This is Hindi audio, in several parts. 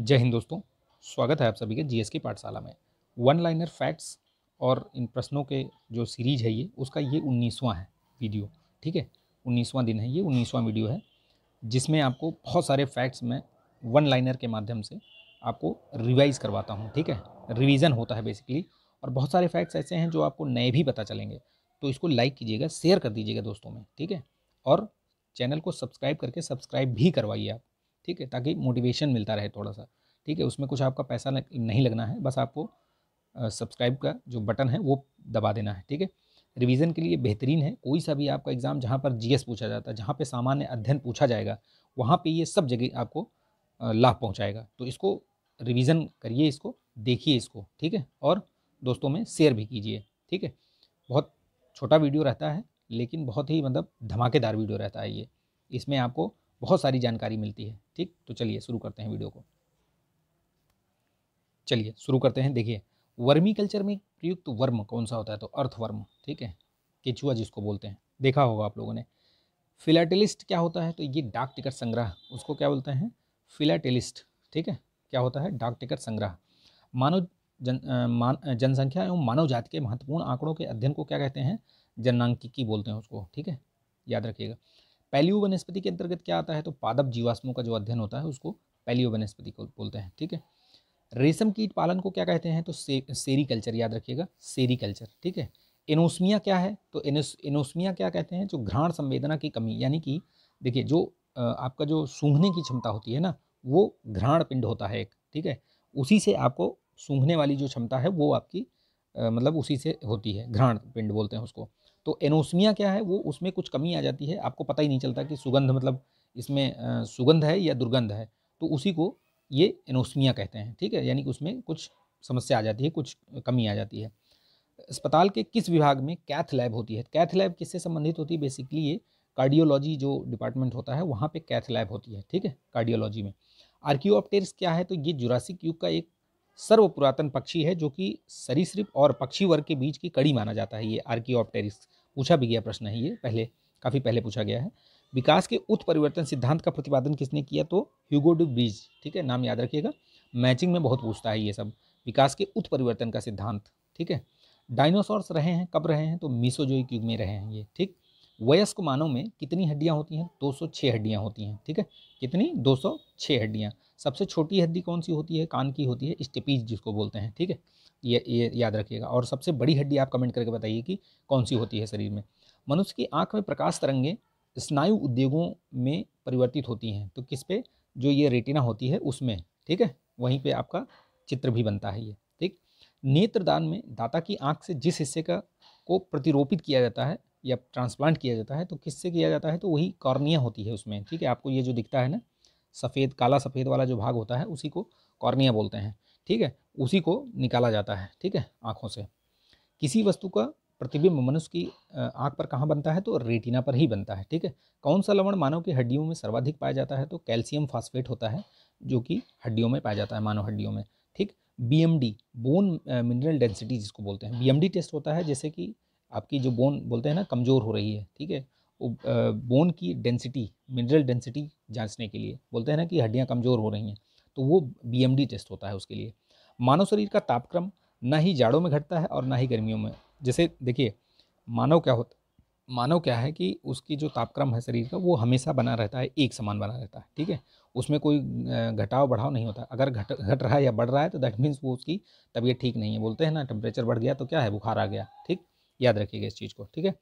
जय हिंद दोस्तों स्वागत है आप सभी के एस के पाठशाला में वन लाइनर फैक्ट्स और इन प्रश्नों के जो सीरीज है ये उसका ये उन्नीसवां है वीडियो ठीक है उन्नीसवां दिन है ये उन्नीसवां वीडियो है जिसमें आपको बहुत सारे फैक्ट्स में वन लाइनर के माध्यम से आपको रिवाइज़ करवाता हूँ ठीक है रिविज़न होता है बेसिकली और बहुत सारे फैक्ट्स ऐसे हैं जो आपको नए भी पता चलेंगे तो इसको लाइक कीजिएगा शेयर कर दीजिएगा दोस्तों में ठीक है और चैनल को सब्सक्राइब करके सब्सक्राइब भी करवाइए आप ठीक है ताकि मोटिवेशन मिलता रहे थोड़ा सा ठीक है उसमें कुछ आपका पैसा नहीं लगना है बस आपको सब्सक्राइब का जो बटन है वो दबा देना है ठीक है रिवीजन के लिए बेहतरीन है कोई सा भी आपका एग्ज़ाम जहाँ पर जीएस पूछा जाता है जहाँ पे सामान्य अध्ययन पूछा जाएगा वहाँ पे ये सब जगह आपको लाभ पहुँचाएगा तो इसको रिवीजन करिए इसको देखिए इसको ठीक है और दोस्तों में शेयर भी कीजिए ठीक है बहुत छोटा वीडियो रहता है लेकिन बहुत ही मतलब धमाकेदार वीडियो रहता है ये इसमें आपको बहुत सारी जानकारी मिलती है ठीक तो चलिए शुरू करते हैं वीडियो को चलिए शुरू करते हैं देखिए वर्मी कल्चर में प्रयुक्त वर्म कौन सा होता है तो अर्थवर्म ठीक है केचुआ जिसको बोलते हैं देखा होगा आप लोगों ने फिलाटेलिस्ट क्या होता है तो ये डाक टिकट संग्रह उसको क्या बोलते हैं फिलाटेलिस्ट ठीक है क्या होता है डाक टिकट संग्रह मानव जन मान जनसंख्या एवं मानव जाति के महत्वपूर्ण आंकड़ों के अध्ययन को क्या कहते हैं जननांकिकी बोलते हैं उसको ठीक है याद रखिएगा पैलियो वनस्पति के अंतर्गत क्या आता है तो पादप जीवाश्मों का जो अध्ययन होता है उसको पैलियो वनस्पति को बोलते हैं ठीक है रेशम कीट पालन को क्या कहते हैं तो से, सेरी कल्चर याद रखिएगा सेरी कल्चर ठीक है एनोस्मिया क्या है तो एनोस्मिया क्या कहते हैं जो घ्राण संवेदना की कमी यानी कि देखिए जो आपका जो सूंघने की क्षमता होती है ना वो घ्राण पिंड होता है एक ठीक है उसी से आपको सूंघने वाली जो क्षमता है वो आपकी मतलब उसी से होती है घ्राण पिंड बोलते हैं उसको तो एनोसमिया क्या है वो उसमें कुछ कमी आ जाती है आपको पता ही नहीं चलता कि सुगंध मतलब इसमें सुगंध है या दुर्गंध है तो उसी को ये एनोसमिया कहते हैं ठीक है यानी कि उसमें कुछ समस्या आ जाती है कुछ कमी आ जाती है अस्पताल के किस विभाग में कैथ लैब होती है कैथ लैब किससे संबंधित होती है बेसिकली ये कार्डियोलॉजी जो डिपार्टमेंट होता है वहाँ पे कैथ लैब होती है ठीक है कार्डियोलॉजी में आर्कियोप्टेरिस क्या है तो ये जुरासिक युग का एक सर्व पुरातन पक्षी है जो कि सरीसृप और पक्षी वर्ग के बीच की कड़ी माना जाता है ये आर्कियोप्टेरिस पूछा भी गया प्रश्न है ये पहले काफ़ी पहले पूछा गया है विकास के उत्परिवर्तन सिद्धांत का प्रतिपादन किसने किया तो ह्यूगो डू ब्रिज ठीक है नाम याद रखिएगा मैचिंग में बहुत पूछता है ये सब विकास के उत्परिवर्तन का सिद्धांत ठीक है डायनासोर्स रहे हैं कब रहे हैं तो मीसोजोइक युग में रहे हैं ये ठीक वयस्क मानव में कितनी हड्डियाँ होती हैं छः हड्डियाँ होती हैं ठीक है कितनी छः हड्डियाँ सबसे छोटी हड्डी कौन सी होती है कान की होती है स्टेपीज जिसको बोलते हैं ठीक है ये ये याद रखिएगा और सबसे बड़ी हड्डी आप कमेंट करके बताइए कि कौन सी होती है शरीर में मनुष्य की आँख में प्रकाश तरंगे स्नायु उद्योगों में परिवर्तित होती हैं तो किस पे जो ये रेटिना होती है उसमें ठीक है वहीं पे आपका चित्र भी बनता है ये ठीक नेत्रदान में दाता की आँख से जिस हिस्से का को प्रतिरोपित किया जाता है या ट्रांसप्लांट किया जाता है तो किससे किया जाता है तो वही कॉर्निया होती है उसमें ठीक है आपको ये जो दिखता है ना सफ़ेद काला सफ़ेद वाला जो भाग होता है उसी को कॉर्निया बोलते हैं ठीक है उसी को निकाला जाता है ठीक है आँखों से किसी वस्तु का प्रतिबिंब मनुष्य की आँख पर कहाँ बनता है तो रेटिना पर ही बनता है ठीक है कौन सा लवण मानव की हड्डियों में सर्वाधिक पाया जाता है तो कैल्शियम फास्फेट होता है जो कि हड्डियों में पाया जाता है मानव हड्डियों में ठीक B M D bone mineral density जिसको बोलते हैं बी एम डी टेस्ट होता है जैसे कि आपकी जो बोन बोलते हैं ना कमज़ोर हो रही है ठीक है बोन की डेंसिटी मिनरल डेंसिटी जांचने के लिए बोलते हैं ना कि हड्डियाँ कमज़ोर हो रही हैं तो वो बी टेस्ट होता है उसके लिए मानव शरीर का तापक्रम ना ही जाड़ों में घटता है और ना ही गर्मियों में जैसे देखिए मानव क्या होता मानव क्या है कि उसकी जो तापक्रम है शरीर का वो हमेशा बना रहता है एक समान बना रहता है ठीक है उसमें कोई घटाव बढ़ाव नहीं होता अगर घट घट रहा है या बढ़ रहा है तो दैट मीन्स वो उसकी तबीयत ठीक नहीं है बोलते हैं ना टेम्परेचर बढ़ गया तो क्या है बुखार आ गया ठीक याद रखिएगा इस चीज़ को ठीक है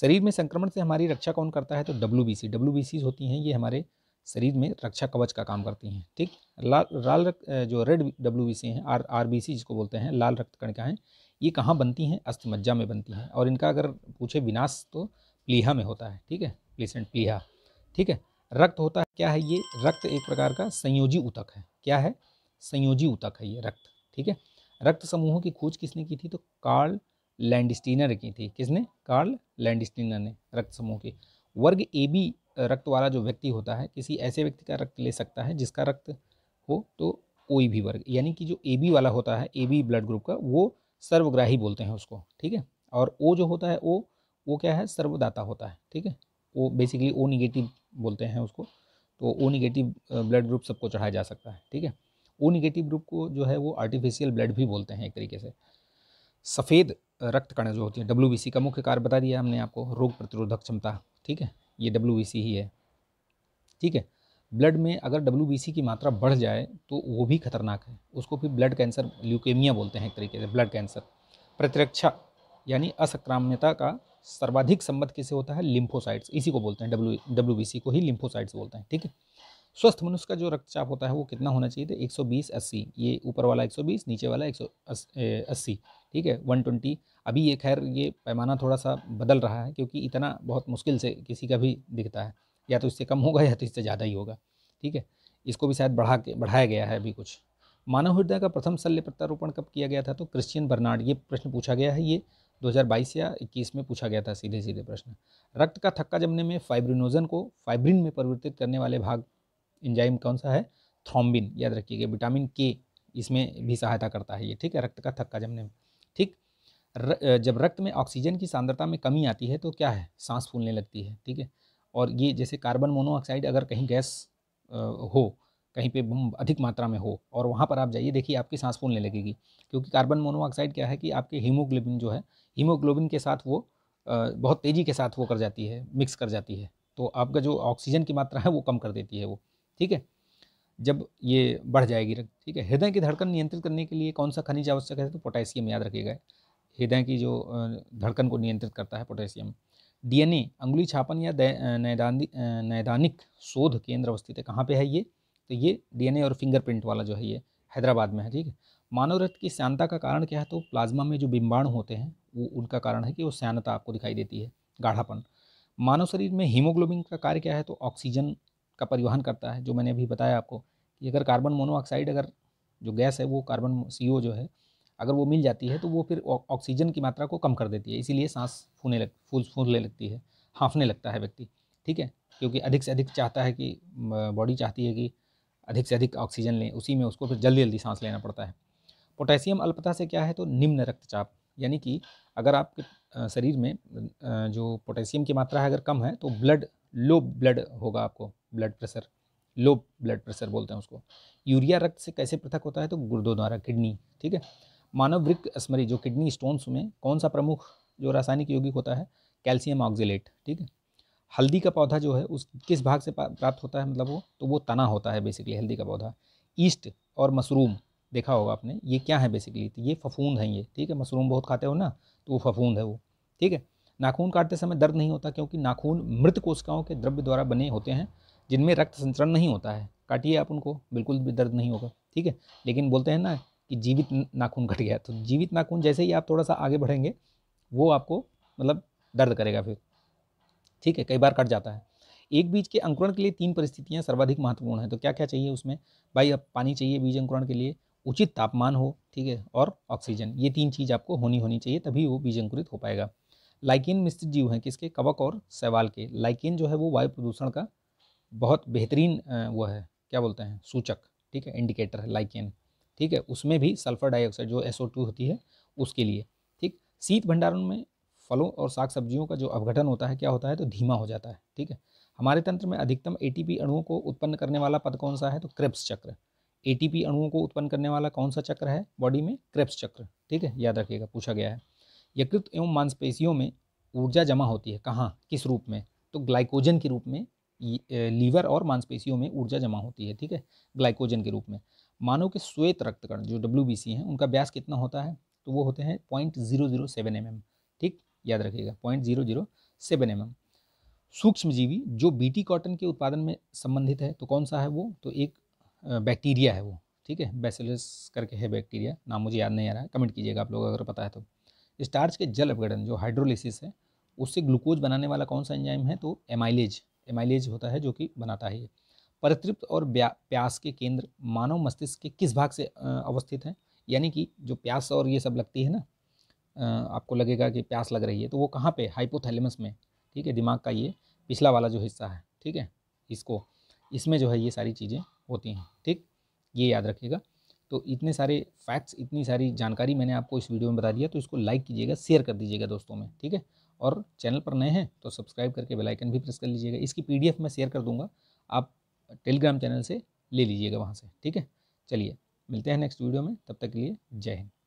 शरीर में संक्रमण से हमारी रक्षा कौन करता है तो W B C W B Cs होती हैं ये हमारे शरीर में रक्षा कवच का काम करती हैं ठीक लाल लाल जो रेड डब्ल्यू बी सी हैं आर आर बी सी जिसको बोलते हैं लाल रक्त कणिका है ये कहाँ बनती हैं मज्जा में बनती हैं और इनका अगर पूछे विनाश तो प्लीहा में होता है ठीक है प्लेसेंट प्लीहा ठीक है रक्त होता है क्या है ये रक्त एक प्रकार का संयोजी ऊतक है क्या है संयोजी ऊतक है ये रक्त ठीक है रक्त समूहों की खोज किसने की थी तो कार्ल लैंडस्टीनर की थी किसने कार्ल लैंडस्टीनर ने रक्त समूह की वर्ग ए बी रक्त वाला जो व्यक्ति होता है किसी ऐसे व्यक्ति का रक्त ले सकता है जिसका रक्त हो तो कोई भी वर्ग यानी कि जो ए बी वाला होता है ए बी ब्लड ग्रुप का वो सर्वग्राही बोलते हैं उसको ठीक है और ओ जो होता है ओ वो क्या है सर्वदाता होता है ठीक है वो बेसिकली ओ निगेटिव बोलते हैं उसको तो ओ निगेटिव ब्लड ग्रुप सबको चढ़ाया जा सकता है ठीक है ओ निगेटिव ग्रुप को जो है वो आर्टिफिशियल ब्लड भी बोलते हैं एक तरीके से सफ़ेद रक्त कण जो होती है डब्ल्यू का मुख्य कार्य बता दिया हमने आपको रोग प्रतिरोधक क्षमता ठीक है ये डब्ल्यू ही है ठीक है ब्लड में अगर डब्ल्यू की मात्रा बढ़ जाए तो वो भी खतरनाक है उसको फिर ब्लड कैंसर ल्यूकेमिया बोलते हैं एक तरीके से ब्लड कैंसर प्रतिरक्षा यानी असक्राम्यता का सर्वाधिक संबंध किसे होता है लिम्फोसाइट्स इसी को बोलते हैं डब्ल्यू डब्ल्यू को ही लिम्फोसाइट्स बोलते हैं ठीक है स्वस्थ मनुष्य का जो रक्तचाप होता है वो कितना होना चाहिए था एक सौ ये ऊपर वाला 120 नीचे वाला एक ठीक है 120 अभी ये खैर ये पैमाना थोड़ा सा बदल रहा है क्योंकि इतना बहुत मुश्किल से किसी का भी दिखता है या तो इससे कम होगा या तो इससे ज़्यादा ही होगा ठीक है इसको भी शायद बढ़ा के बढ़ाया गया है अभी कुछ मानव हृदय का प्रथम शल्य प्रत्यारोपण कब किया गया था तो क्रिश्चियन बर्नार्ड ये प्रश्न पूछा गया है ये 2022 या 21 में पूछा गया था सीधे सीधे प्रश्न रक्त का थक्का जमने में फाइब्रिनोजन को फाइब्रिन में परिवर्तित करने वाले भाग एंजाइम कौन सा है थ्रोम्बिन याद रखिएगा विटामिन के इसमें भी सहायता करता है ये ठीक है रक्त का थक्का जमने में ठीक र, जब रक्त में ऑक्सीजन की सांद्रता में कमी आती है तो क्या है सांस फूलने लगती है ठीक है और ये जैसे कार्बन मोनोऑक्साइड अगर कहीं गैस आ, हो कहीं पे अधिक मात्रा में हो और वहाँ पर आप जाइए देखिए आपकी सांस फूलने लगेगी क्योंकि कार्बन मोनोऑक्साइड क्या है कि आपके हीमोग्लोबिन जो है हीमोग्लोबिन के साथ वो बहुत तेज़ी के साथ वो कर जाती है मिक्स कर जाती है तो आपका जो ऑक्सीजन की मात्रा है वो कम कर देती है वो ठीक है जब ये बढ़ जाएगी रक्त ठीक है हृदय की धड़कन नियंत्रित करने के लिए कौन सा खनिज आवश्यक है तो पोटेशियम याद रखिएगा हृदय की जो धड़कन को नियंत्रित करता है पोटेशियम डीएनए अंगुली छापन या नैदानिक नैदानिक शोध केंद्र अवस्थित है कहाँ पे है ये तो ये डीएनए और फिंगरप्रिंट वाला जो है ये हैदराबाद में है ठीक है मानव रक्त की श्यानता का कारण क्या है तो प्लाज्मा में जो बिंबाणु होते हैं वो उनका कारण है कि वो श्यानता आपको दिखाई देती है गाढ़ापन मानव शरीर में हीमोग्लोबिन का कार्य क्या है तो ऑक्सीजन का परिवहन करता है जो मैंने अभी बताया आपको कि अगर कार्बन मोनोऑक्साइड अगर जो गैस है वो कार्बन सी जो है अगर वो मिल जाती है तो वो फिर ऑक्सीजन की मात्रा को कम कर देती है इसीलिए सांस फूने लग फूल फूलने लगती है हाँफने लगता है व्यक्ति ठीक है क्योंकि अधिक से अधिक चाहता है कि बॉडी चाहती है कि अधिक से अधिक ऑक्सीजन लें उसी में उसको फिर जल्दी जल्दी सांस लेना पड़ता है पोटेशियम अल्पता से क्या है तो निम्न रक्तचाप यानी कि अगर आपके शरीर में जो पोटेशियम की मात्रा है अगर कम है तो ब्लड लो ब्लड होगा आपको blood pressure low blood pressure बोलते हैं उसको यूरिया रक्त से कैसे पृथक होता है तो गुर्दों द्वारा किडनी ठीक है मानव वृक्क स्मरी जो किडनी स्टोन्स में कौन सा प्रमुख जो रासायनिक यौगिक होता है कैल्शियम ऑक्जिलेट ठीक है हल्दी का पौधा जो है उस किस भाग से प्राप्त होता है मतलब वो तो वो तना होता है बेसिकली हल्दी का पौधा ईस्ट और मशरूम देखा होगा आपने ये क्या है बेसिकली तो ये फफूंद हैं ये ठीक है मशरूम बहुत खाते हो ना तो वो फफूंद है वो ठीक है नाखून काटते समय दर्द नहीं होता क्योंकि नाखून मृत कोशिकाओं के द्रव्य द्वारा बने होते हैं जिनमें रक्त संचरण नहीं होता है काटिए आप उनको बिल्कुल भी दर्द नहीं होगा ठीक है लेकिन बोलते हैं ना कि जीवित नाखून घट गया तो जीवित नाखून जैसे ही आप थोड़ा सा आगे बढ़ेंगे वो आपको मतलब दर्द करेगा फिर ठीक है कई बार कट जाता है एक बीज के अंकुरण के लिए तीन परिस्थितियाँ सर्वाधिक महत्वपूर्ण हैं तो क्या क्या चाहिए उसमें भाई अब पानी चाहिए बीज अंकुरण के लिए उचित तापमान हो ठीक है और ऑक्सीजन ये तीन चीज़ आपको होनी होनी चाहिए तभी वो बीज अंकुरित हो पाएगा लाइकेन मिश्रित जीव हैं किसके कवक और सवाल के लाइकेन जो है वो वायु प्रदूषण का बहुत बेहतरीन वो है क्या बोलते हैं सूचक ठीक है इंडिकेटर है लाइकेन ठीक है उसमें भी सल्फ़र डाइऑक्साइड जो एस होती है उसके लिए ठीक शीत भंडारण में फलों और साग सब्जियों का जो अवघटन होता है क्या होता है तो धीमा हो जाता है ठीक है हमारे तंत्र में अधिकतम एटीपी अणुओं को उत्पन्न करने वाला पद कौन सा है तो क्रेप्स चक्र एटीपी अणुओं को उत्पन्न करने वाला कौन सा चक्र है बॉडी में क्रेप्स चक्र ठीक है याद रखिएगा पूछा गया है यकृत एवं मांसपेशियों में ऊर्जा जमा होती है कहाँ किस रूप में तो ग्लाइकोजन के रूप में लीवर और मांसपेशियों में ऊर्जा जमा होती है ठीक है ग्लाइकोजन के रूप में मानव के श्वेत रक्तकण जो डब्ल्यू हैं उनका ब्यास कितना होता है तो वो होते हैं point zero zero seven M M ठीक याद रखिएगा point zero zero seven M M सूक्ष्मजीवी जो बीटी कॉटन के उत्पादन में संबंधित है तो कौन सा है वो तो एक बैक्टीरिया है वो ठीक है बेसिलस करके है बैक्टीरिया नाम मुझे याद नहीं आ रहा है कमेंट कीजिएगा आप लोग अगर पता है तो स्टार्च के जल अपगड़न जो हाइड्रोलिसिस है उससे ग्लूकोज बनाने वाला कौन सा एंजाइम है तो एमाइलेज एमाइलेज होता है जो कि बनाता है ये परितृप्त और प्यास के केंद्र मानव मस्तिष्क के किस भाग से अवस्थित हैं यानी कि जो प्यास और ये सब लगती है ना आपको लगेगा कि प्यास लग रही है तो वो कहाँ पे हाइपोथैलेमस में ठीक है दिमाग का ये पिछला वाला जो हिस्सा है ठीक है इसको इसमें जो है ये सारी चीज़ें होती हैं ठीक ये याद रखिएगा तो इतने सारे फैक्ट्स इतनी सारी जानकारी मैंने आपको इस वीडियो में बता दिया तो इसको लाइक कीजिएगा शेयर कर दीजिएगा दोस्तों में ठीक है और चैनल पर नए हैं तो सब्सक्राइब करके बेल आइकन भी प्रेस कर लीजिएगा इसकी पीडीएफ मैं शेयर कर दूंगा आप टेलीग्राम चैनल से ले लीजिएगा वहाँ से ठीक है चलिए मिलते हैं नेक्स्ट वीडियो में तब तक के लिए जय हिंद